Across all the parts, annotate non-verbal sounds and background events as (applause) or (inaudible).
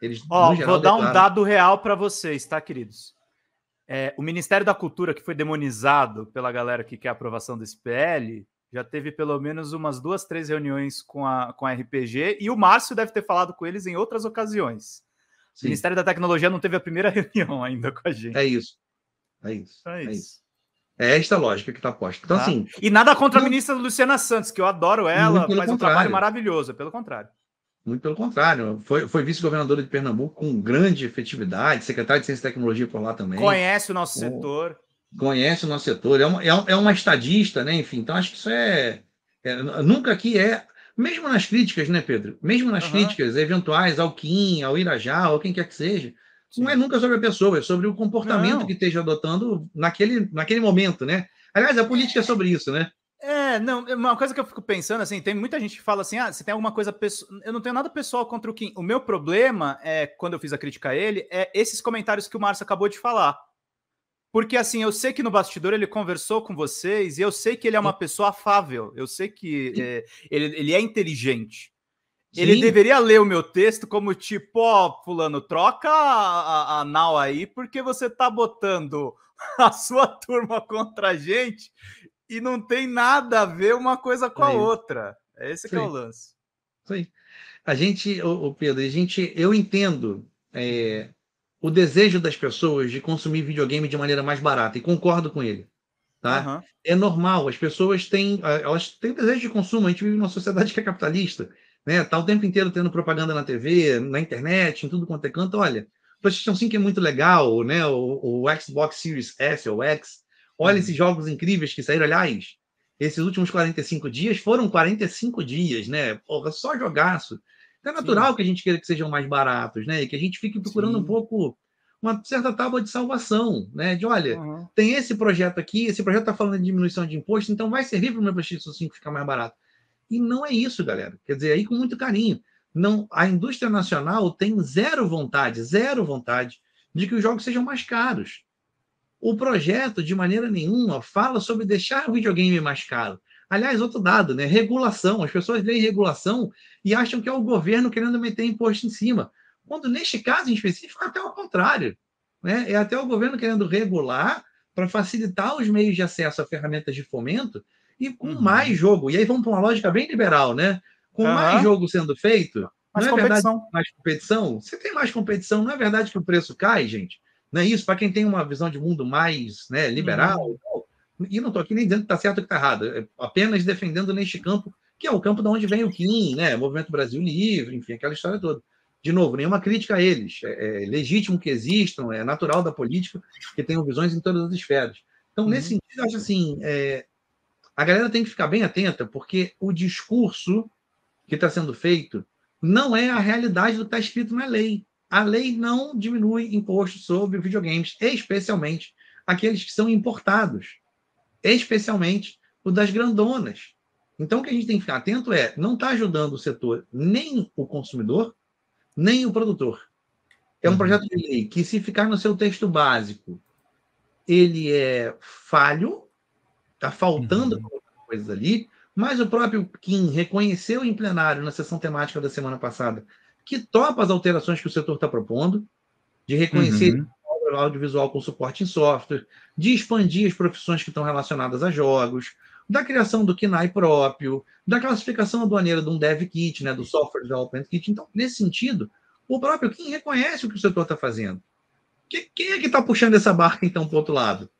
Eles, Ó, geral, vou dar declaram... um dado real para vocês, tá, queridos? É, o Ministério da Cultura, que foi demonizado pela galera que quer a aprovação do SPL, já teve pelo menos umas duas, três reuniões com a, com a RPG, e o Márcio deve ter falado com eles em outras ocasiões. Sim. O Ministério da Tecnologia não teve a primeira (laughs) reunião ainda com a gente. É isso. É isso. É, é isso. É esta lógica que está posta. Então, tá. assim. E nada contra a ministra Luciana Santos, que eu adoro ela, faz contrário. um trabalho maravilhoso, pelo contrário. Muito pelo contrário. Foi, foi vice-governadora de Pernambuco com grande efetividade, secretária de Ciência e Tecnologia por lá também. Conhece o nosso setor. Conhece o nosso setor. É uma, é, é uma estadista, né? Enfim, então acho que isso é, é nunca aqui é. Mesmo nas críticas, né, Pedro? Mesmo nas uhum. críticas eventuais ao Kim, ao Irajá, ou quem quer que seja, Sim. não é nunca sobre a pessoa, é sobre o comportamento não. que esteja adotando naquele, naquele momento, né? Aliás, a política é, é. sobre isso, né? não, é uma coisa que eu fico pensando, assim, tem muita gente que fala assim, ah, você tem alguma coisa pessoal... Eu não tenho nada pessoal contra o Kim. O meu problema, é quando eu fiz a crítica a ele, é esses comentários que o Márcio acabou de falar. Porque, assim, eu sei que no bastidor ele conversou com vocês e eu sei que ele é uma pessoa afável. Eu sei que é, ele, ele é inteligente. Sim. Ele deveria ler o meu texto como tipo, ó, oh, fulano, troca a, a, a nau aí, porque você tá botando (laughs) a sua turma contra a gente e não tem nada a ver uma coisa com a Sim. outra. É esse Sim. que é o lance. Sim. A gente, o Pedro, a gente, eu entendo é, o desejo das pessoas de consumir videogame de maneira mais barata e concordo com ele. Tá? Uhum. É normal, as pessoas têm, elas têm desejo de consumo. A gente vive numa sociedade (laughs) que é capitalista, né? Tá o tempo inteiro tendo propaganda na TV, na internet, em tudo quanto é canto. Olha, o PlayStation 5 é muito legal, né? O, o Xbox Series S ou X Olha uhum. esses jogos incríveis que saíram. Aliás, esses últimos 45 dias foram 45 dias, né? Porra, só jogaço. Então é natural Sim. que a gente queira que sejam mais baratos, né? E que a gente fique procurando Sim. um pouco uma certa tábua de salvação, né? De olha, uhum. tem esse projeto aqui, esse projeto está falando de diminuição de imposto, então vai servir para o meu PlayStation 5 ficar mais barato. E não é isso, galera. Quer dizer, aí com muito carinho. Não, a indústria nacional tem zero vontade, zero vontade de que os jogos sejam mais caros. O projeto, de maneira nenhuma, fala sobre deixar o videogame mais caro. Aliás, outro dado, né? Regulação. As pessoas leem regulação e acham que é o governo querendo meter imposto em cima. Quando, neste caso em específico, é até o contrário. Né? É até o governo querendo regular para facilitar os meios de acesso a ferramentas de fomento e com uhum. mais jogo. E aí vamos para uma lógica bem liberal, né? Com uhum. mais jogo sendo feito, mais não é competição. verdade mais competição? Você tem mais competição, não é verdade que o preço cai, gente? Não é isso? Para quem tem uma visão de mundo mais né, liberal, uhum. e não estou aqui nem dizendo que está certo ou que está errado, é apenas defendendo neste campo, que é o campo de onde vem o Kim, né? Movimento Brasil Livre, enfim, aquela história toda. De novo, nenhuma crítica a eles. É, é legítimo que existam, é natural da política que tenham visões em todas as esferas. Então, uhum. nesse sentido, eu acho assim, é, a galera tem que ficar bem atenta, porque o discurso que está sendo feito não é a realidade do que está escrito na lei a lei não diminui imposto sobre videogames, especialmente aqueles que são importados, especialmente o das grandonas. Então, o que a gente tem que ficar atento é não está ajudando o setor nem o consumidor, nem o produtor. É um uhum. projeto de lei que, se ficar no seu texto básico, ele é falho, está faltando uhum. algumas coisas ali, mas o próprio Kim reconheceu em plenário, na sessão temática da semana passada, que topa as alterações que o setor está propondo, de reconhecer uhum. audiovisual com suporte em software, de expandir as profissões que estão relacionadas a jogos, da criação do KINAI próprio, da classificação aduaneira de um dev kit, né, do software development kit. Então, nesse sentido, o próprio quem reconhece o que o setor está fazendo. Quem é que está puxando essa barca, então, para o outro lado?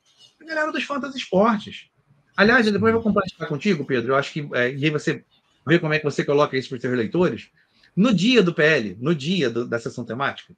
A galera dos fantasy esportes. Aliás, eu depois vou compartilhar contigo, Pedro. Eu acho que. É, e aí você vê como é que você coloca isso para os seus leitores no dia do PL, no dia do, da sessão temática?